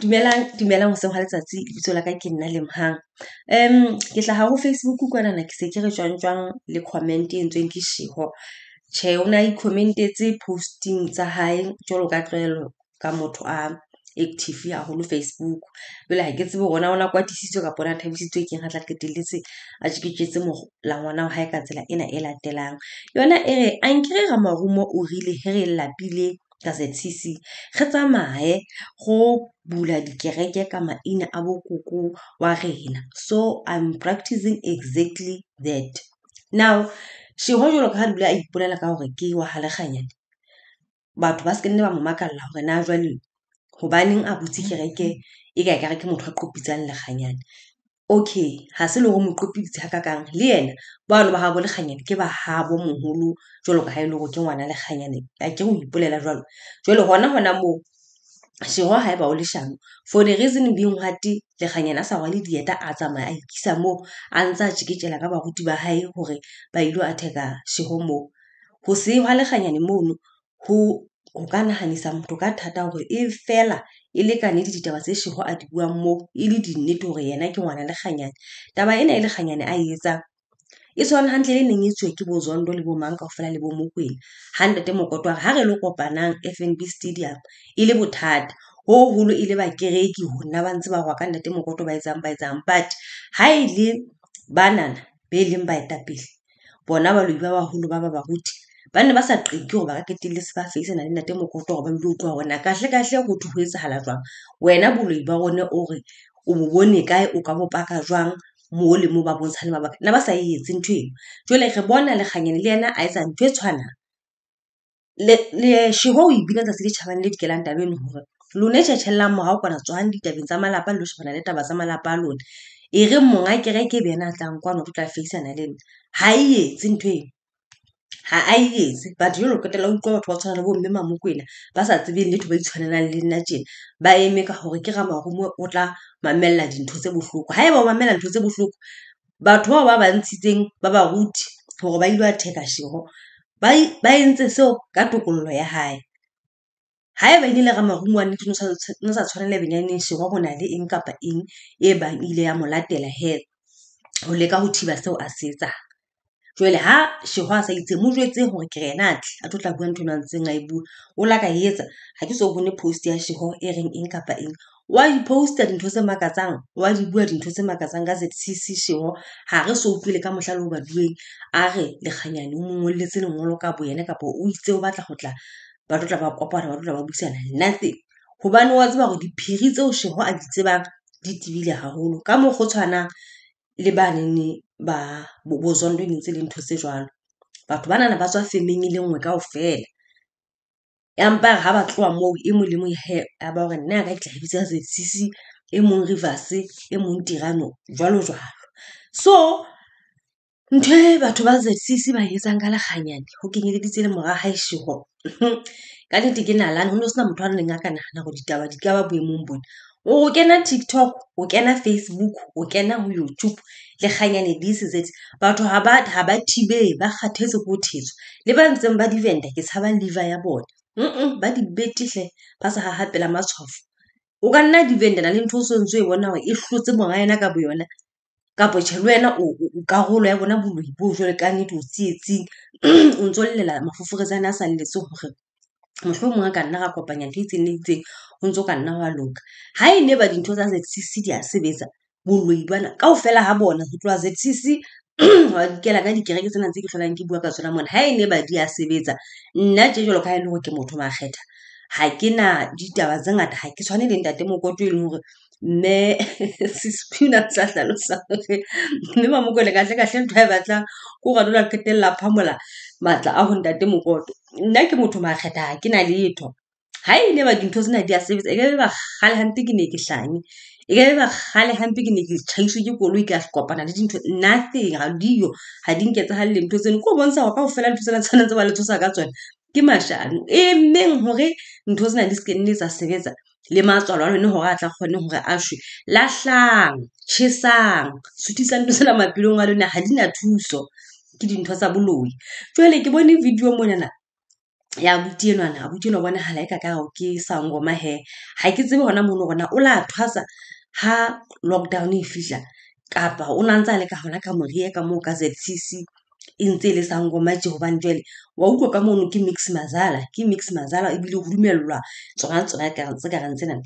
dumelang dumelang goseng ga letsatsi lebitso la ka ke nna lemhang um ke tlaga go facebook kwanana ke se ke re tswangtswang le comment e ntsweng ke shego tjhe o ne a ikhomentetse posting tsa gae jalo ka tlwaelo ka motho a active haholo facebook jale ga ke tsebe rona o na kwatisitswe kapo na thabisitswe keng ga tla qetelletse a jeketsetse mola ngwana wa hae ka tsela ena e latelang yona e re ankere ramarumo o rile he re lapile ka Z_C_C tsamaye go bula dikereke ka maina a bokoko wa rena so i'm practicing exactly that now shego jalo ka ga dula a ipolela ka gore ke wa galekganyane batho ba se ke nne ba mo makalela gore na jwale gobaneng a butse kereke e ka ke motho a okay ha se le hore ga kakang le yena bano ba gabo lekganyane ke ba gabo moholo jalo ka ha e le ke ngwana lekganyane a ke go ipolela jwalo jalo hona hona moo shego ha ba o le shano for the reason being hate lekganyana a sa le dieta a tsamaya a ikisa moo a ntse a tjeketjela ka baruti ba gae hore ba a theka shego moo ho se hwa lekganyane mono ho ho ka naganisa motho ka thata hore e fela e le kanete ditaba tse Shego a di buang mo e le dinnete gore yena ke ngwana le kganyane taba ena e le kganyane a e etsang e tshwana hantle le neng e etsuwe ke bo le bo mang fela le bo mokwena ga ntate mokoto wa ha re le kopanang f b stadium e le bothata go golo e le bakereki go nna ba ntse ba rwa ka ntate mokoto ba etsang ba etsang but ga e le banana be e leng baetapele bona baloi ba bagolo ba ba baruti ba nne ba sa qeki gore ba ka keteletse ba faisana le nate mokoto gore ba bile utlwa gona kahle kahle go thwe go etsagala jwang wena boloi ba gone ore o bo bone kae o ka bopaka jwang mo le mo ba bontshane mabaka nna ba sa e etse ntho eo jole re bona lekganyane le yena a etsa ntho e tshwanang leshigo o ebile tsatsi le tšhabang le dikelang tabeng gore lone tšhetšhelelang morao kona tswang ditabeng tsa malapa le shebana le taba tsa malapa a lone e re monga kereke e be ena a tlang kwano o tla feisana le nna ga e etse ntho eno ga a etse but yo lokotela o utlwa batho ba tshwana le bomme mamokwena ba sa tsebeng letho ba itshwanelang le nna tjena ba eme ka gore ke ramarumo o tla mamelela dintho tse botlhoko ga e ba o mamela ntho tse botlhoko batho bao ba bantshitseng ba baruti gore ba ile wa theka shego e, ba entse seo ka tokololo ya gae ga e ba ile e le ramarumo wa nete no sa tshwanele benyaneng shego go na le eng kapa eng e bang ile ya molatela he go leka go thiba seo a se etsang jwale ha shehwa sa itse mo jwetseng gore ke rena tle a tlotla bua ntho e nantseng a e bua o laka e etsa ga ke so bone post ya shehwa e reng eng kapa eng wa diposta dintho tse makatsang wa di bua dintho tse makatsang ka zcc shewo ga re so utlwile ka motlhale o ba dueng a re lekganyane o mongweleletse lengolo ka boene kapo o itse o batla gotla batlotla ba kopara batlotla ba buisana nothing gobane wa tseba gore diphiri tseo shego a di tsebang di tibile gagolo ka mo go tshwanang le banene ba bozondo e ne leng ntho tse jwalo. Batho ba banana ba tswa femeng e le nngwe kaofela. Empa ga ba tloa moo e mong le mong hee a nna ka ke tla bitsa Zesisi, e mong reverse e mong Tirano jwalo jwalo. So ntho e batho ba Zesisi ba etsang ka lekganyane go kenyeleditse le mora haeshe ka Kannete ke nalane ho no sena motho a neng a ka nahana hore ditaba di ka ba boemong bone O kena TikTok, o kena Facebook, o kena ho YouTube. Lekganyane di-sets. Batho ha ba ha ba thibehe, ba kgathetse ke ho thetswa. Le ba ntseng ba di venta ke tshaba liver ya bona. ba di bete hle, ba sa hahapela matshwafo. O ka nna di ventana le ntho o so ntso e bona hore e hlotse monga yena ka bo yona. Kapa tjhe le wena o karolo ya bona boloi bo jwalo ka nnete o tsietsing, o ntso llela mafoforetsane a salletse hore. mohlomong a ka nna ra kopanya ntho itseng le itseng ntse ntso ka nna wa loka ha e ne ba dintho tsa zcc di a sebetsa boloi bana kaofela ha bona ho tloha zcc 6 wa dikela ka dikereke tsena tse ke hlolang ke bua ka tsona mona ha e ne ba di a sebetsa nna tje jwalo ka e le hore ke motho makgetha kgetha ha ke na ditaba tse ngata ha ke tshwane le ntate mokoto e leng hore mme sespina sa hlalosa hore mme mamoko le kahle kahle ntho e batlang ke hore a dula qetella phamola matla a ho ntate mokoto nna ke motho makgetha ha ke na letho ha e le ba dintho tsena di a sebetsa e ka be bakgale hampe ke ne ke hlanye e ka be bakgale hampe ke ne ke tjhaiswe ke koloi ka kopana le dintho nothing ga dio ga di nketsagalele ntho tseno ko bontsha gore go fela ntho tsena tshwana tse ba le tshosa ka tsone ke mashano e meng gore ntho tsena di seke nne tsa sebetsa le matswalo a lone gore a tla kgone gore a swe latlhang tjhesang suthisang ntho tsena maphelong a lone ga di na thuso ke dintho tsa boloi jwale ke bone video monana ya abuti enwana abuti enwa bonahala e kao ke ngoma he ha ke tsebe hona mono rona o la thwasa ha lockdown e fihla kapa o na ntse a le ka hona ka morie ka moo ka zcc e ntse e le ngoma tje hobane jwale wa utlwa ka mono ke mix mazala ke mix mazala ebile ho dumellwa tsona tsona tse kareng tsenana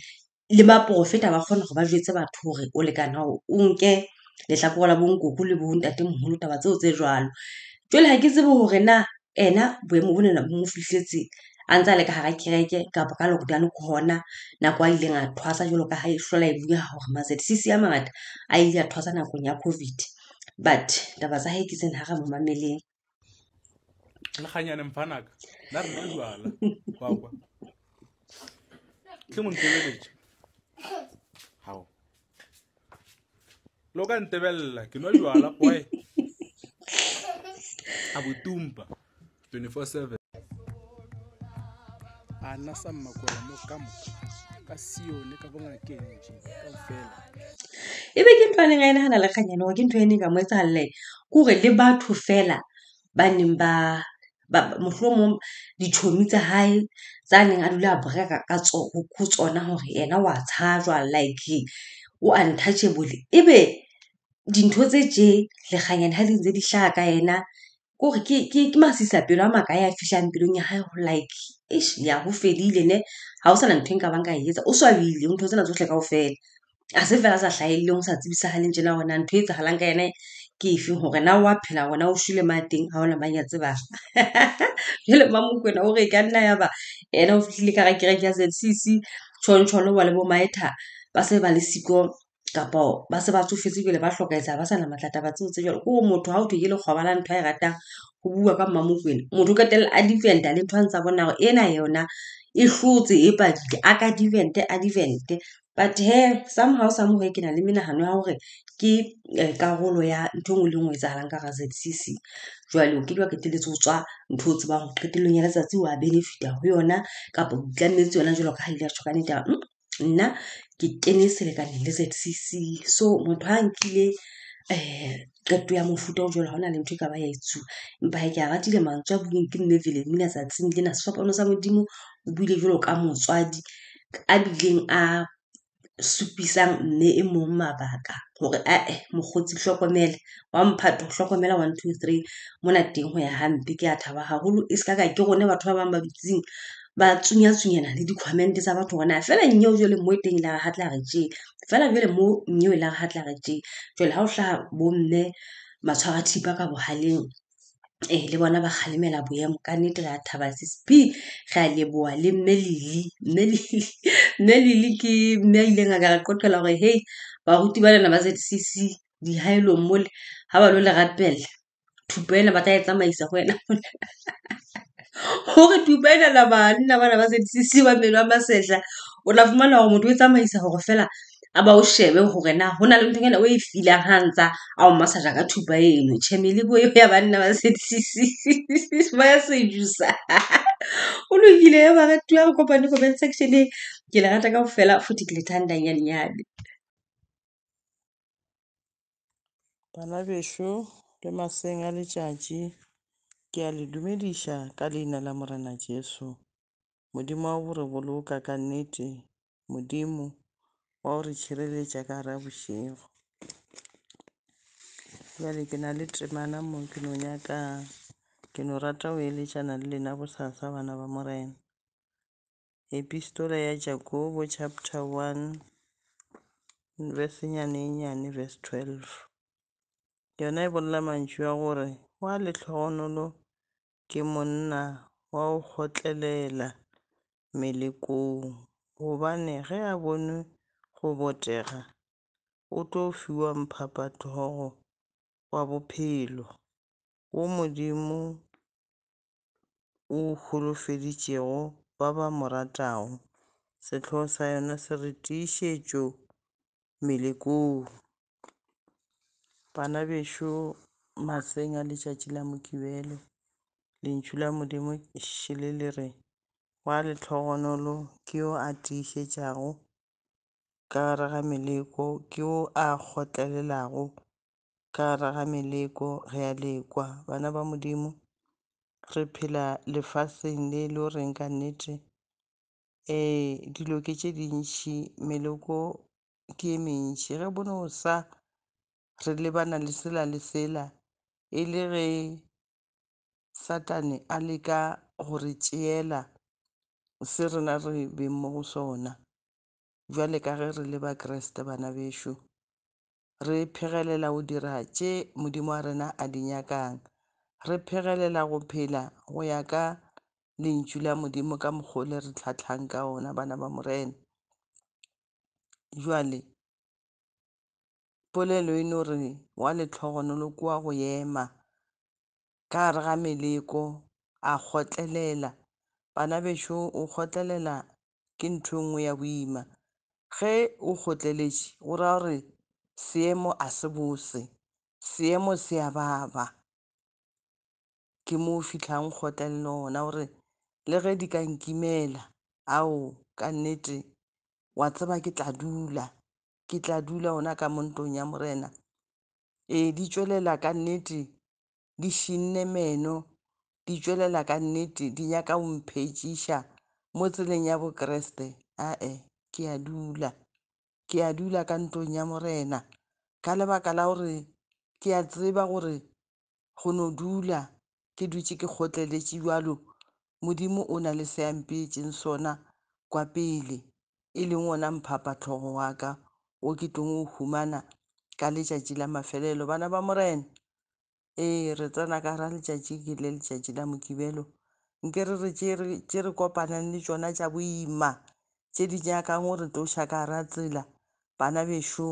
le baprofeta ba kgona go ba jwetse batho gore o lekana o nke lehlakore la bonkoko le bo ntatemoholo taba tseo tse jwalo jwale ga ke tsebe hore na ena boemo bonana bo mo fihletse a ntse a le ka gara kereke kapa ka lockdown ke gona nako a ileng a thwasa jwalo ka ha e hlola e buya hore masedisisi a mangata a ile a thwasa nakong ya covid but taba tsa hae ke tsena ha re mo mameleng lekganyane mphanaka re nwa kwakwa ke montlebeletse e le o ntebelela ke nwa jala kwae a botumpa 24/7 ana sa mmakwela mo kamoka ka sione ka bongakeng je kaofela ebe ke ntho ya neng a ene nagana le kganyane gore ke ntho e neng ka mo etsagalele ke gore le batho fela ba neng ba mo ditšhomi tsa hae tsa neng a dula a boreka go tsona gore ena wa tshajwa like o untouchable ebe dintho tse je leganyane ga dintse di tlhaga ka ena kore ke masisa pelo a makae a fitlhang pelong ya gae go like es ya go fedile ne ga o sana ntho en ka banka e etsa o swabile ntho tsena tsotlhe ka go fela a se fela sa tlhaelelong sa tsebisagaleng jena gona ntho e tsagalang ka ene ke efe gore na oa phela gona o sule mateng ga ona manya tsebaga jele mamokwena ore e ka nna yaba ena o fitlhile karakereke ya zcc tshwantshwalo wa le bo maetha ba se ba le sikong kapa ba se ba tsofetse ebile ba tlhokaetsa ba sana matlata ba tseotse jalo koo motho ga o thoke le kgobala ntho a e ratang go bua ka mmamokwene motho o katelele a divente le ntho a ntsa bonago ena yona e tlotse e padile a ka divente a divente but he somehow samoge ke na le menagano ya gore ke eh, karolo ya ntho e nngwe le e nngwe e tsagalang ka ga z c c jalo ke diwa keteletse go tswa ntho o tsebang go qetelong ya letsatsi o a benefita go yona kapa ditlametse yona jalo ka ga ile a tshokanetaba nna ke kene selekaneng le zcc so motho a nkile um qeto ya mofuta o jela gona le ntho e ka ba ya etsua mpae ke a ratile mantswe a buileng ke mme vele mina tsatsing lena sefapano sa modimo o buile jelo ka motswadi a bileng a supisang mme e mong mabaka gore ae mogotsi tlhokomele wa mphato tlhokomela one two three mo nateng go ya gampe ke a thaba gagolo e se ka ka ke gone batho ba bangwe ba bitsing Ba tsounye-tsounye nanidi kwa mende sa pa toun wana. Fela nyo yo le mwete nila hat la reje. Fela vye le mwo nyo ila e hat la reje. Chou la ou shah bo mne. Maswa rati baka bo halen. E, le wana ba halen me la bouye mkanit. La taba zis pi. Kha le bo halen me li li. Me li li. Me li li ki me li. Mwenye nga garakot kwa la wane. Hey, wakouti wane nanazet sisi. Di hayo lo mol. Haba lo la rapel. Tupen la batayet sa ma isa kwen. Hore tupa la banna bana ba Z_C_C ba mmele wa masehla, o tla fumana hore motho o e tsamaisa hore feela a ba o shebe hore na na le nthonyana oe filang ha ntsa ao masaja ka thupa eno. Tjhe, meleko eo ya banna ba Z_C_C ba ya sejusa. O lokile he baratuwa re kopane comment section e. Ke le rata kaofela futhi ke le thanda nyanenyane. bana bešo le maseng a letšatši Ke a le dumedisa ka leina la Morena Jesu. Modimo wa re boloka ka nnete, Modimo wa re tshireletsa ka hara bošego. Jwale ke na le temana mo ke no nyaka, ke no rata go eletsana le lena bosasa bana ba Morena. Epistola ya Jakobo chapter one, verse nyane e nyane verse twelve. Yona e bolela mantšu a gore, wa letlhogonolo. ke monna wa go kgotlelela melekong gobane ge a bonwe go botegela o tlo fiwa mphaphatogo wa bophelo wo modimo o holofeditšego ba ba mo ratago. Sehlogo sa yona se re tiišetšo melekong, bana bešo maseng a letšatši la Mokibelo. lentšu la modimo šele le re wa lehlogonolo ke yo a tiišetšago ka gare ga meleko ke yo a kgotlelelago ka gare ga meleko ge a lekwa bana ba modimo re phela lefaseng le le o reng ka nnete um dilo ke tše dintšhi meleko ke ye mentši ge bone o sa re lebana le sela le sela e le ge satane a leka gore tšeela se rena re beng mo go sona jwale ka ge re le bakreste bana bešo re phegelela go dira tše modimo wa rena a di nyakang re phegelela go phela go ya ka lentšu la modimo ka mokgole re tlhatlhang ka ona bana ba morena jwale polelo e no re wa letlhogonolo kua go ema ka gare ga meleko a kgotlelela bana bešo o kgotlelela ke ntho e ngwe ya boima ge o kgotleletše go ra gore seemo a se bose seemo se a baba ke mo fihlang nkgotlelelo gona gore le ge di ka nkimela ao ka nnete wa tseba ke tla dula ke tla dula gona ka mo ntlong ya morena ee di tšwelela ka nnete di šinne meno di tšwelela ka nnete di nyaka omphetšiša mo tseleng ya bokeresete ae ke a dula ke a dula ka ntlong ya morena ka lebaka la gore ke a tseba gore go no dula ke dutse ke kgotleletse jalo modimo o na le seyampetseng sona kwa pele e leng ona mphapatlhogo wa ka o ke tlong o humana ka letšatši la mafelelo bana ba morena ee re tsena ka ra letšatši ke le letšatši la mokibelo nke re re tše re kopanang le tsona tša boima tše di nyakang gore tloša ka ra tsela bana bešo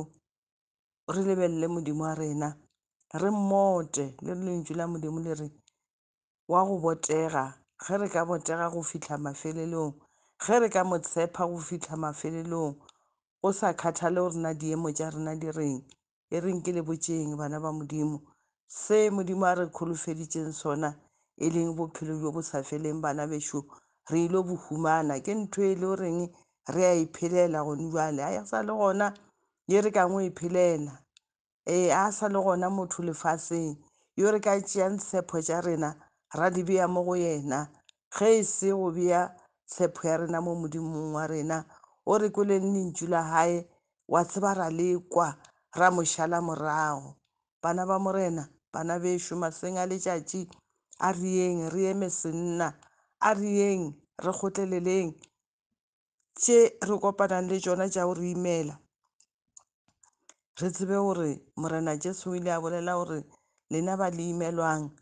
re lebelele modimo wa rena re mmote le re lentšwi la modimo le re wa go botega ge re ka botega go fitlha mafelelong ge re ka mo tshepa go fitlha mafelelong go sa kgathale gorena diemo tša rena di reng e reng ke le botseng bana ba modimo se modimo a re kholofeditšeng sona e leng bophelo jo bo sa feleng bana bešo re ile bo humana ke ntho e le goreng re a iphelela gone jale a ya sa le gona ye re ka ngwe iphelela ee a sa le gona motho lefaseng yo re ka tšeang tshepho tša rena ra di bea mo go yena ge e se go bea tshepho ya rena mo modimong wa rena o re kweleng lentšu la gae wa tseba ra lekwa ra mošala morago bana ba morena bana bešo masweng a letšatši a reeng re eme senna a reeng re kgotleleleng tše re kopanang le tšona tša go re imela re tsebe gore morena jesu o ile a bolela gore lena ba le imelwang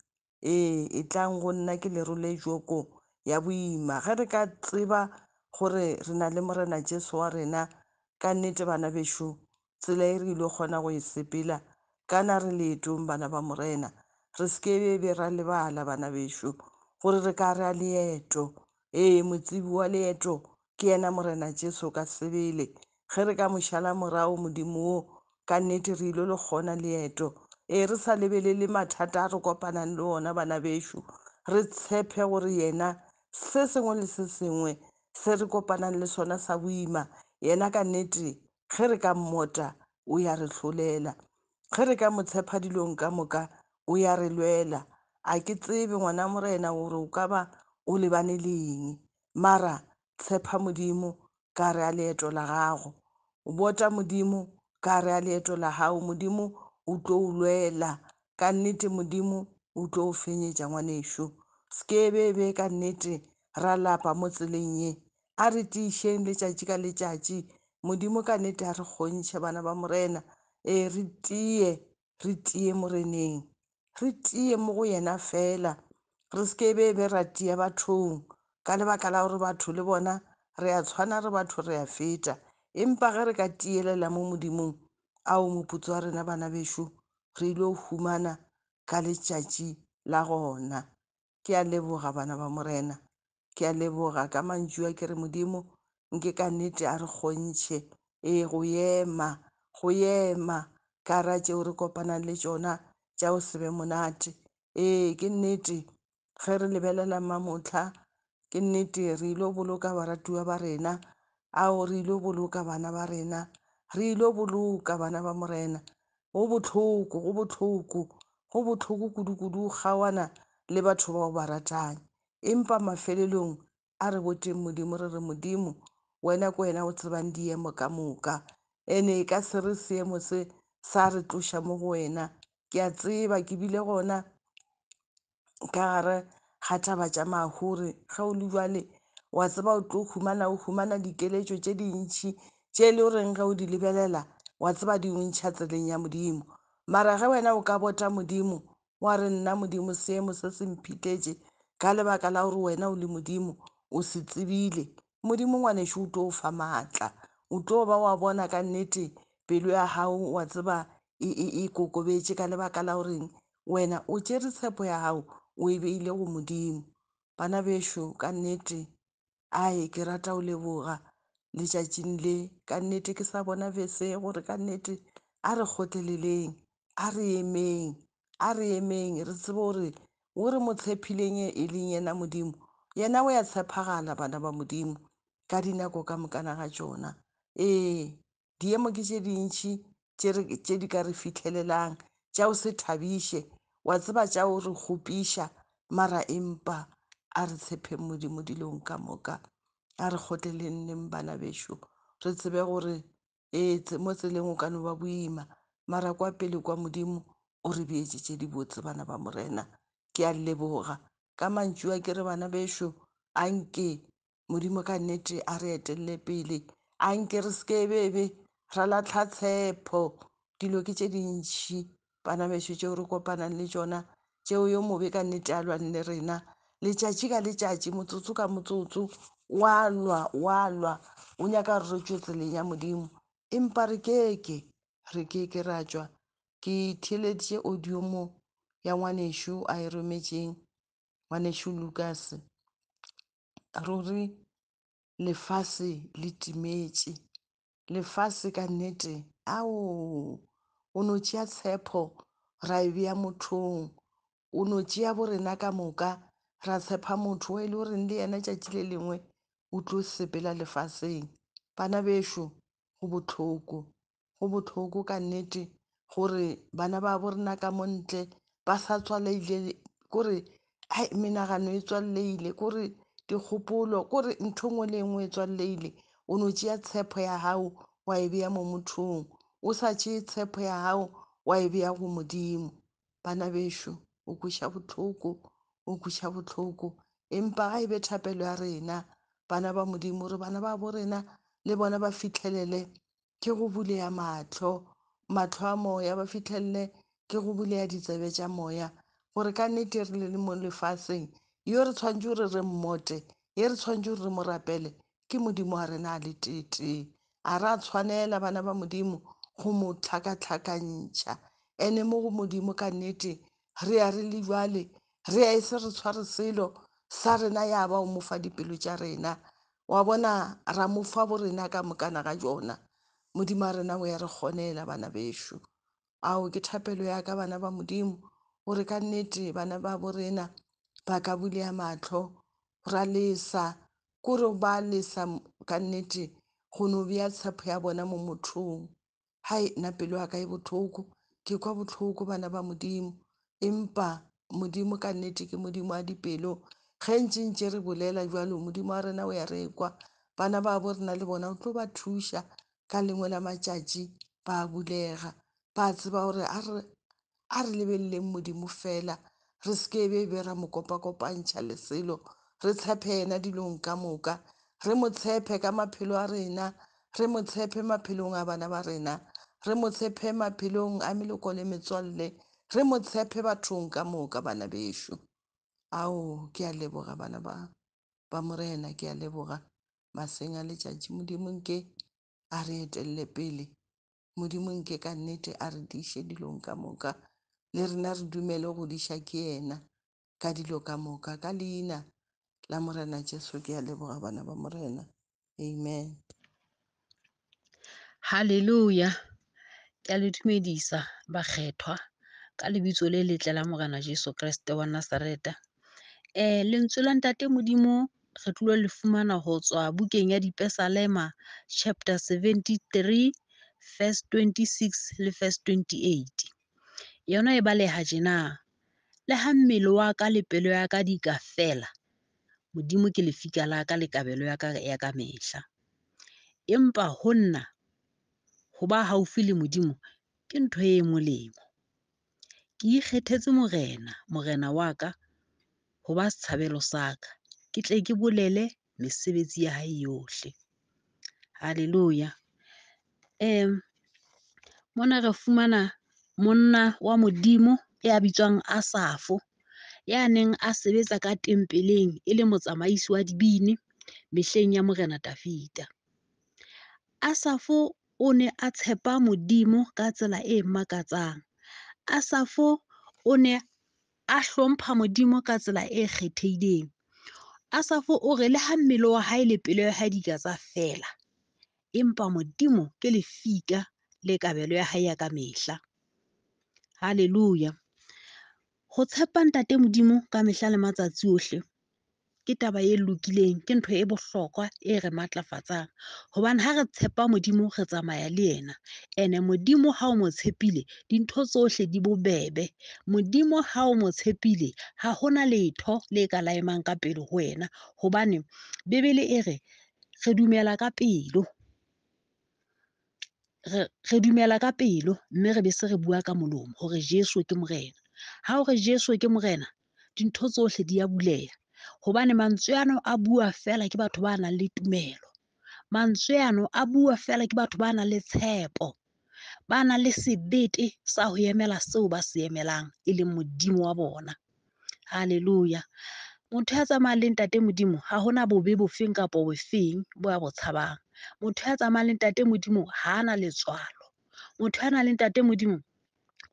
ee e tlang go nna ke leroletšoko ya boima ge re ka tseba gore re na le morena jesu wa rena ka nnete bana bešo tsela e re ile kgona go e sepela kana ri leto bana ba morena re seke bebe ra lebala bana bešo gore re ka rya leeto ee motsibi wa leeto ke ena morena jesu ka sebele ge re ka mošala morago modimoo ka nnete re ile le kgona leeto ee re sa lebelele mathata a re kopanang le ona bana bešo re tshepe gore yena se sengwe le se sengwe se re kopanang le sona sa boima yena ka nnete ge re ka mmota o ya re tlholela ge re ka motshephadilong ka moka o ya re lwela a ke tsebe ngwana morena gore o ka ba o lebane leng mara tshepha modimo ka re a leeto la gago o bota modimo ka re a leeto la gago modimo o tlo o lwela ka nnete modimo o tlo o fenyetša ngwanešo sekebebe ka nnete ra lapa mo tseleng ye a re tiišeng letšatši ka letšatši modimo ka nnete a re kgontšhe bana ba morena ee re tie re tie moreneng re tie mo go yena fela re se ke be be ra tia bathong ka lebaka la gore batho le bona re a tshwana re batho re a feta empa ge re ka tielela mo modimong ao moputso wa rena bana bešo re ile o humana ka letšatši la gona ke a leboga bana ba morena ke a leboga ka mantšu a ke re modimo nke ka nnete a re kgontšhe ee go ema go yema kara tse o re kopanang le tsona tsa o sebe monate ee ke nnete ge re lebelela mamotlha ke nnete re ile o boloka baratiwa ba rena ao re ile o boloka bana ba rena re ile o boloka bana ba morena go botlhoko go botlhoko go botlhoko kudu-kudu gaoana le batho ba o ba ratang empa mafelelong a re boteng modimo re re modimo wena ko wena o tsebang diemo ka moka ene e ka se re seemo se sa re tloša mo go wena ke a tseba ke bile gona ka gare ga taba tša magore ga o le jwale wa tseba o tlo o humana o humana dikeletso tse dintšhi tse e le goreng ge o di lebelela wa tseba di ontšha tseleng ya modimo mara ge wena o ka bota modimo wa re nna modimo seemo se semphitetše ka lebaka la gore wena o le modimo o se tsebile modimo ngwaneswe o tlo o fa maatla o tlo ba wa bona ka nnete pelo ya hao wa tseba e, e, e kokobetse ka lebaka la goreng wena o tšere tshepo ya hao o e beile go modimo bana bešo ka nnete ae ke rata o leboga letšatšing le ka nnete ke sa bona bese gore ka nnete a re kgotleleleng a re emeng a re emeng re tsebe gore o re mo tshepileng e, e leng yena modimo yena o ya tshepagala bana ba modimo ka dinako ka mokana ga tšona ee diemo ke tše dintši tše di ka re fitlhelelang tša o se thabiše wa tseba tša o re kgopiša mara empa a re tshepeng modimo dilong ka moka a re kgotlelenneng bana bešo re tsebe gore ee mo tseleng o ka no ba boima mara kwa pele kwa modimo o re beetse tše di botse bana ba morena ke a leboga ka mantšu a ke re bana bešo anke modimo ka nnete a re etelle pele a nke re seke bebe ra latlha tshepo dilo ke tse dintšhi banamešo tseo re kopanang le tsona tseo yo mobe ka nnete a lwang le rena letšatši ka letšatši motsotso ka motsotso wa lwa wa lwa o nyaka re re tseleng ya modimo empa re keke re keke ra tswa ke theeleditše odiomo ya ngwanešo a e rometseng ngwanešo lukas ruri lefase le timetše lefase ka nnete ao o no tšea tshepho ra e bea mothong o no tšea borena ka moka ra tshepa motho o e le goreng le yena tšatši le lengwe o tlo sepela lefaseng bana bešo go bohloko go bohloko ka nnete gore bana ba borena ka montle ba sa tswaleile kore menagano e tswaleile kore dikgopolo kore ntho ngwe le ngwe tswaleleile o no tšea tshepo ya hao wa e beya mo mothong o sa tšee tshepo ya hao wa e beya go modimo bana bešo o kweša bohloko o kweša bohloko empa ga e be thapelo ya rena bana ba modimo gore bana ba borena le bona ba fitlhelele ke go bulega matlho matlho a moya ba fitlhelele ke go bulega ditsebe tša moya gore ka nnete re le mo lefaseng yo re tshwantse gore re mmote ye re tshwantse gore re mo rapele ke modimo a rena a le tete a re a tshwanela bana ba modimo go mo tlhakatlhakantšha ene mo go modimo ka nnete re ya re lebjale re a e se re tshware selo sa rena ya ba o mofa dipelo tša rena wa bona ra mofa bo rena ka mokana ga jona modimo a rena o ya re kgonela bana bešo ao ke thapelo ya ka bana ba modimo gore ka nnete bana ba borena ba ka bulea matlho go ra lesa kore ba lesa ka nnete go no bea tshepo ya bona mo mothong hai na pelo ya ka e botlhoko ke kwa botlhoko bana ba modimo empa modimo ka nnete ke modimo a dipelo ge ntsentse re bolela jalo modimo a rena o ya rekwa bana ba bo rena le bona o tlo ba thusa ka lengwe la matšatši ba bulega ba tseba gore a re lebeleleng modimo fela re se ke be be ra mo kopakopantšha le selo re tshepe ena dilong ka moka re mo tshepe ka maphelo a rena re mo tshepe maphelong a bana ba rena re mo tshepe maphelong a meloko le metswalle re mo tshepe bathong ka moka bana bešo ao ke a leboga bana ba ba morena ke a leboga maseng a letšatši modimo nke a re etelele pele modimo nke ka nnete a re diše dilong ka moka le rena re dumele go diša ke yena ka dilo ka moka ka leina la morena jesu ke a leboga bana ba morena amen halleluja ke a le dumedisa bakgethwa ka lebitso le letle la morena jesu kreste wa nasareta um eh, lentswe la ntate modimo re tlilo le fumana go tswa bukeng ya dipesalema chapter 73 verse 26 le verse 28 yona e ba le jena tjena le ha mmele wa ka le pelo ya ka di ka fela modimo ke lefika la ka le kabelo ya ka ya ka mehla empa ho nna ho ba haufi le modimo ke ntho e molemo ke ikgethetse morena morena wa ka ho ba setshabelo sa ka ke tle ke bolele mesebetsi ya hae yohle halleluya um mona re fumana monna wa Modimo ya e bitswang Asafo, ya neng a sebetsa ka tempeleng e le motsamaisi wa dibini mehleng ya Morena Tafita. Asafo o ne a tshepa Modimo ka tsela e makatsang. Asafo o ne a hlompha Modimo ka tsela e kgethehileng. Asafo o re le ha mmele wa hae le pelo ya hae di ka tsa fela, empa Modimo ke lefika le kabelo ya hae ya ka mehla. Haleluya. go tshepa Ntate Modimo ka mehla le matsatsi ohle ke taba e lokileng, ke ntho e bohlokwa e re matlafatsang. gobane ga re tshepa Modimo, re tsamaya le yena. Ene Modimo ga o mo tshepile, dintho tsohle di bobebe. Modimo ga o mo tshepile, ha hona letho le ka laemang ka pelo go wena. gobane Bebele e re, re dumela ka pelo. re dumela ka pelo mme re be se re bua ka molomo hore Jeso ke morena. Ha o re Jeso ke morena, dintho tsohle di a buleha hobane mantswe ano a bua feela ke batho ba nang le tumelo. Mantswe ano a bua feela ke batho ba nang le tshepo, ba nang le sebete sa ho emela seo ba se emelang e leng Modimo wa bona. Haleluya. Motho ya tsamayang le ntate Modimo ha hona bobe bofeng kapa bofeng bo a bo tshabang. motho ya tsamayang le ntate modimo ha a na letswalo motho ya nang le ntate modimo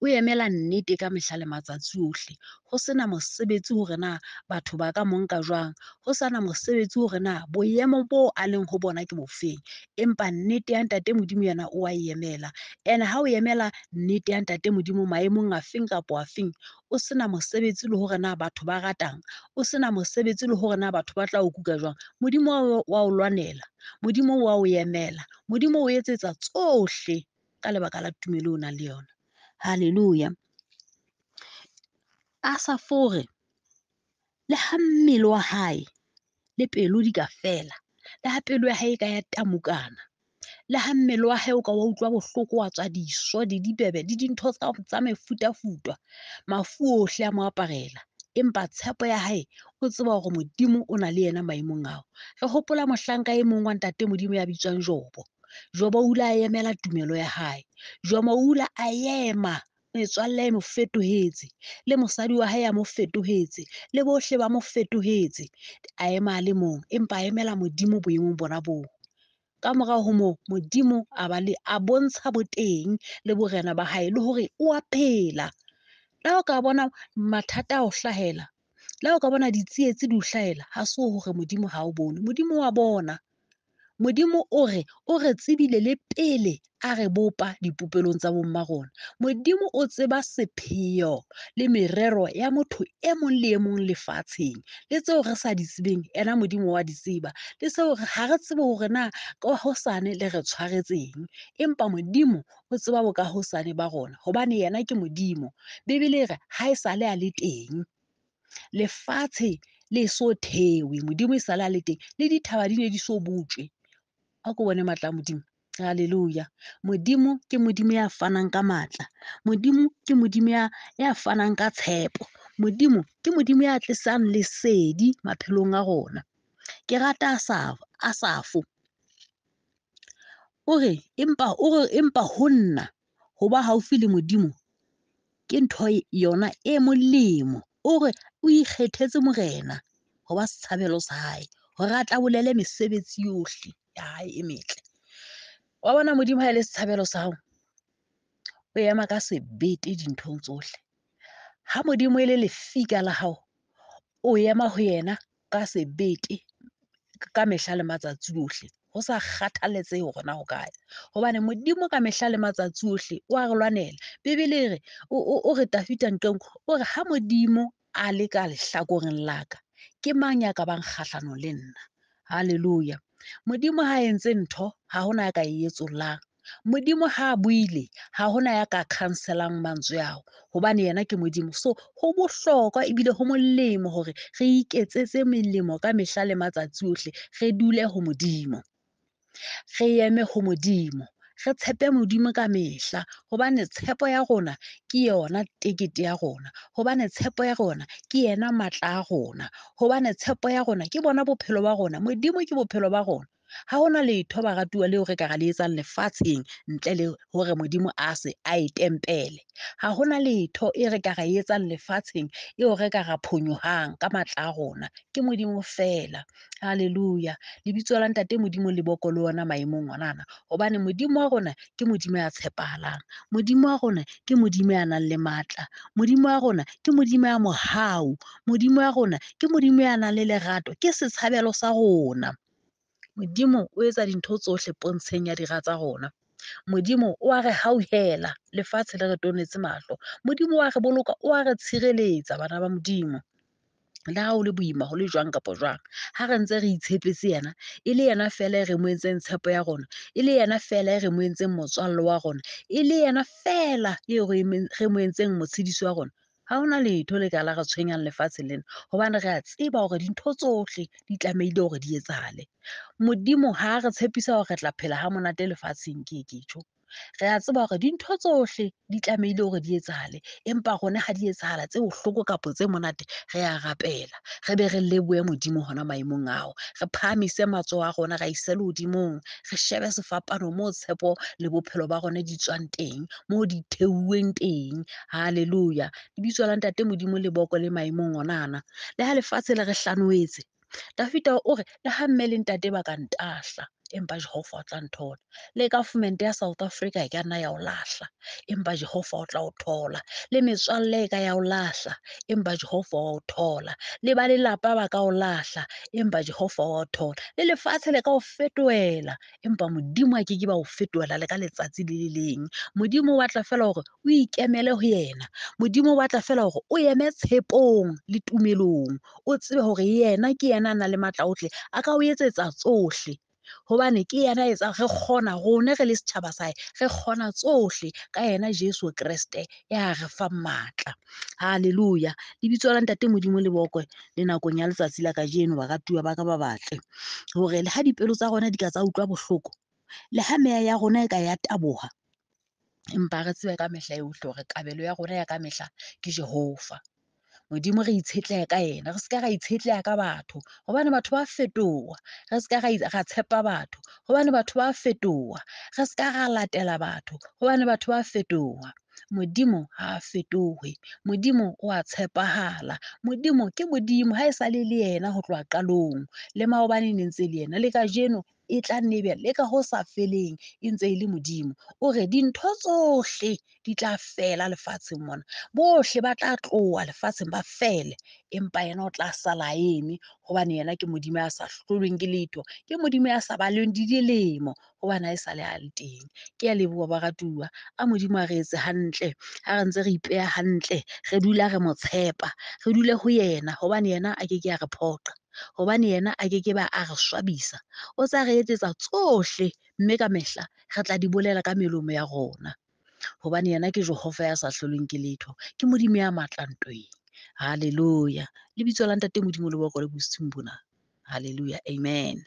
o emela nnete ka mehla le matsatsi ohle ho sena mosebetsi hore na batho ba ka mo nka jwang ho sana mosebetsi hore na boemo bo a leng ho bona ke bofeng empa nnete ya ntate modimo yena o a e emela and ha o emela nnete ya ntate modimo maemong afeng kapo afeng o sena mosebetsi le hore na batho ba ratang o sena mosebetsi le hore na batho ba tla o kuka jwang modimo wa o lwanela modimo wa o emela modimo o etsetsa tsohle ka lebaka la tumelo o nang le yona Haleluya. A sa fore le ha mmele wa hae le pelo di ka fela, le ha pelo ya hae e ka ya tamokana, le ha mmele wa hae o ka wa utlwa bohloko, wa tswa diso le dibebe le dintho tsa mefutafuta. Mafu ohle a mo aparela, empa tshepo ya hae o tseba hore Modimo o na le yena maemong ao. Re hopola mohlanka e mong wa ntate Modimo ya bitswang Jobo. ula a emela tumelo ya hae. ula a ema metswalle e mo fetohetse, le mosadi wa hae a mo fetohetse, le bohle ba mo fetohetse. A ema a le mong, empa a emela Modimo boemong bona boo. Ka mora ho moo, Modimo a ba le a bontsha boteng le borena ba hae le hore a phela. Le ha o ka bona mathata a o hlahela, le ha o ka bona ditsietsi di o hlahela, ha se hore Modimo ha o bone, Modimo wa bona. Modimo o re o re tsebile le pele a re bopa dipopelong tsa bomma rona. Modimo o tseba sepheo le merero ya motho e mong le e mong lefatsheng. Le tseo re sa di tsebeng, ena Modimo wa di tseba. Le seo ha re tsebe hore na ka hosane le re tshwaretseng. Empa Modimo o tseba bo ka hosane ba rona hobane yena ke Modimo. Bebele e re haesale a le teng, lefatshe le so thewe, Modimo e sale a le teng. Le dithaba di ne di so butswe a ko bone maatla a modimo halleluja modimo ke modimo ya fanang ka maatla modimo ke modimo ya, fanang ka tshepo modimo ke modimo ya tlisang lesedi maphelong a rona ke rata a safo o re empa o empa ho nna ho ba haufi le modimo ke ntho yona e molemo ore o ikgethetse morena ho ba setshhabelo sa hae hore a tla bolele mesebetsi yohle ya hae e metle wa bona modimo ha e le setshabelo sa hao o ema ka sebete dinthong tsohle ha modimo e le lefika la hao o ema ho yena ka sebete ka mehla le matsatsi ohle ho sa kgathaletsehe hore na ho kae hobane modimo ka mehla le matsatsi ohle o a re lwanela bebele e re o re tafita nqeng o re ha modimo a le ka lehlakoreng la ka ke mang ya ka bang kgahlanong le nna halleluya modimo ha entse ntho ga gona ya ka e etsollang modimo ha a buile ga gona ya ka cancelang mantswe ao gobane yena ke modimo so go bohlokwa ebile go molemo gore re iketsetse melemo ka mehla le matsatsi otlhe re dule go modimo re eme go modimo re tshepe Modimo ka mehla hobane tshepo ya rona ke yona tekete ya rona, hobane tshepo ya rona ke yena matla a rona, hobane tshepo ya rona ke bona bophelo ba rona. Modimo ke bophelo ba rona ha hona letho baratuwa leo re ka ga le etsang lefatsheng ntle le gore modimo a se a e tempele ga gona letho e re ka ga e etsang lefatsheng eo re ka ra phonyogang ka matla a rona ke modimo fela halleluya lebitso la ntate modimo leboko le ona maemong onana gobane modimo wa rona ke modimo ya tshepahalang modimo wa rona ke modimo ya nang le maatla modimo wa rona ke modimo ya mohau modimo wa rona ke modimo ya nang le lerato ke setshabelo sa rona Modimo o etsa dintho tsohle pontsheng ya dira tsa rona. Modimo o a re hauhela lefatshe le re tonetse mahlo. Modimo wa re boloka, o a re tshireletsa bana ba Modimo. Le ha o le boima ho le jwang kapa jwang, ha re ntse re itshepetse yena, e le yena fela e re mo entseng tshepo ya rona, e le yena fela e re mo entseng motswalle wa rona, e le yena fela eo re mo entseng motshediso wa rona ga o na letho le ka la go tshwenyang lefatshe lena gobane re a tseba gore dintho tsotlhe di tlameile gore di etsagale modimo ga a re tshepisa gore re tla phela ga monate lefatsheng ke e ketso re a tseba gore dintho tsohle di tlamehile gore di etsahale empa gone ga di etsahala tse botlhoko kapo tse monate re a rapela re be re leboe modimo gona maemong ao re phamise matsoho a rona ra e ise lehodimong re shebe sefapano mo tshepo le bophelo ba gone di tswang teng mo ditheuweng teng halleluya lebitso la tate modimo leboko le maemong onana le ha lefatshe le re hlanoetse dafita ore le ga mme le ntate ba ka ntahla empa Jehova o tla nthola le government ya South Africa e ka nna ya o lahla empa Jehova o tla o thola le metswalle e ka ya o lahla empa Jehova wa o thola le ba lelapa ba ka o lahla empa Jehova wa o thola le lefatshe le ka o fetohela empa Modimo a keke ba o fetohela le ka letsatsi le le leng Modimo o batla fela hore o ikemele ho yena Modimo o batla fela hore o eme tshepong le tumelong o tsebe hore yena ke yena a nang le matla ohle a ka o etsetsa tsohle gobane ke yena etsa ge kgona rone ge le setšhaba sae ge kgona tsohle ka yena jesu kreste ya re fa maatla halleluja lebitso la ntate modimo le bokwe le nakong ya letsatsi la ka jeno ba baratiwa ba ka ba batle gore le ga dipelo tsa rona di ka tsa utlwa bohloko le ga meya ya rona e ka ya taboga empa re tsebe ka mehla e utlwe gore kabelo ya rona ya ka metlha ke jehofa Modimo re itshetlehe ka yena, re seka ra itshetleha ka batho hobane batho ba fetoha. Re seka ra tshepa batho hobane batho ba fetoha. Re seka ra latela batho hobane batho ba fetoha. Modimo ha a fetohe, Modimo wa tshepahala. Modimo ke Modimo ha esale e le yena ho tloha qalong le maobane e ne ntse le yena le kajeno. e tla nne ka ho sa feleng e ntse e le modimo o re dintho tsohle di tla fela lefatsheng mona bohle ba tla tloha lefatsheng ba fele empa yena o tla sala eme hobane yena ke modimo ya sa hlolweng ke letho ke modimo ya sa baleng di dilemo hobane ha e sa le a le teng ke ya leboha baratuwa a modimo a re etse hantle ha re ntse re ipeha hantle re dula re mo tshepa re dule ho yena hobane yena a ke ke a re phoqa hobane yena a ke ke ba a re swabisa. O tsa re etsetsa tsohle, mme ka mehla re tla di bolela ka melomo ya rona. Hobane yena ke Jehova ya sa hlolweng ke letho, ke Modimo ya matla ntweng. Haleluya! Lebitso la Ntate Modimo le boko le bosiung bona. halleluja amen.